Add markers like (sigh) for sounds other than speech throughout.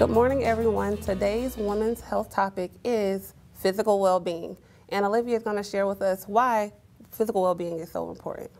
Good morning, everyone. Today's women's health topic is physical well-being. And Olivia is going to share with us why physical well-being is so important.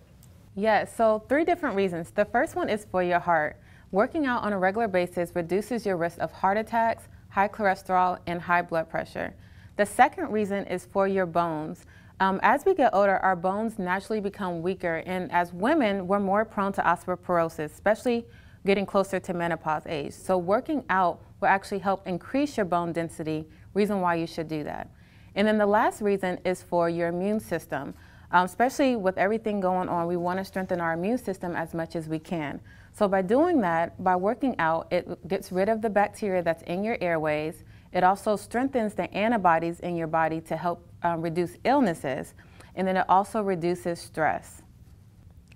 Yeah, so three different reasons. The first one is for your heart. Working out on a regular basis reduces your risk of heart attacks, high cholesterol, and high blood pressure. The second reason is for your bones. Um, as we get older, our bones naturally become weaker, and as women, we're more prone to osteoporosis, especially getting closer to menopause age. So working out will actually help increase your bone density, reason why you should do that. And then the last reason is for your immune system. Um, especially with everything going on, we want to strengthen our immune system as much as we can. So by doing that, by working out, it gets rid of the bacteria that's in your airways. It also strengthens the antibodies in your body to help um, reduce illnesses. And then it also reduces stress.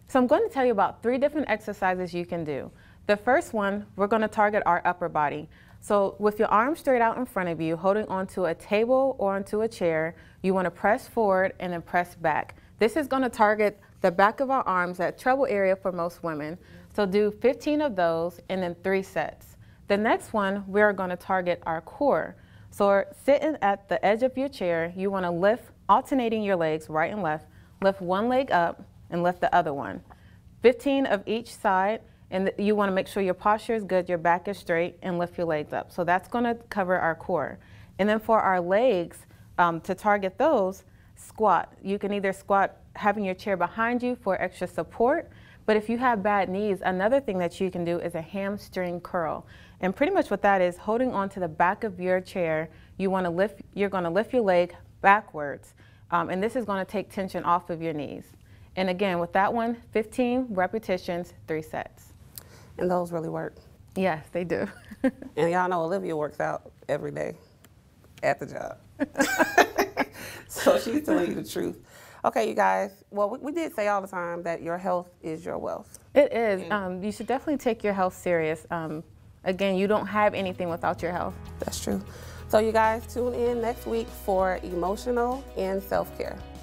So I'm going to tell you about three different exercises you can do. The first one, we're gonna target our upper body. So with your arms straight out in front of you, holding onto a table or onto a chair, you wanna press forward and then press back. This is gonna target the back of our arms, that trouble area for most women. So do 15 of those and then three sets. The next one, we are gonna target our core. So sitting at the edge of your chair, you wanna lift, alternating your legs right and left, lift one leg up and lift the other one. 15 of each side, and you want to make sure your posture is good, your back is straight, and lift your legs up. So that's going to cover our core. And then for our legs, um, to target those, squat. You can either squat having your chair behind you for extra support, but if you have bad knees, another thing that you can do is a hamstring curl. And pretty much what that is, holding onto the back of your chair, you want to lift, you're going to lift your leg backwards. Um, and this is going to take tension off of your knees. And again, with that one, 15 repetitions, three sets and those really work. Yeah, they do. (laughs) and y'all know Olivia works out every day at the job. (laughs) so she's telling you the truth. Okay, you guys. Well, we, we, did say all the time that your health is your wealth. It is. Mm. Um, you should definitely take your health serious. Um, again, you don't have anything without your health. That's true. So, you guys, tune in next week for emotional and self care.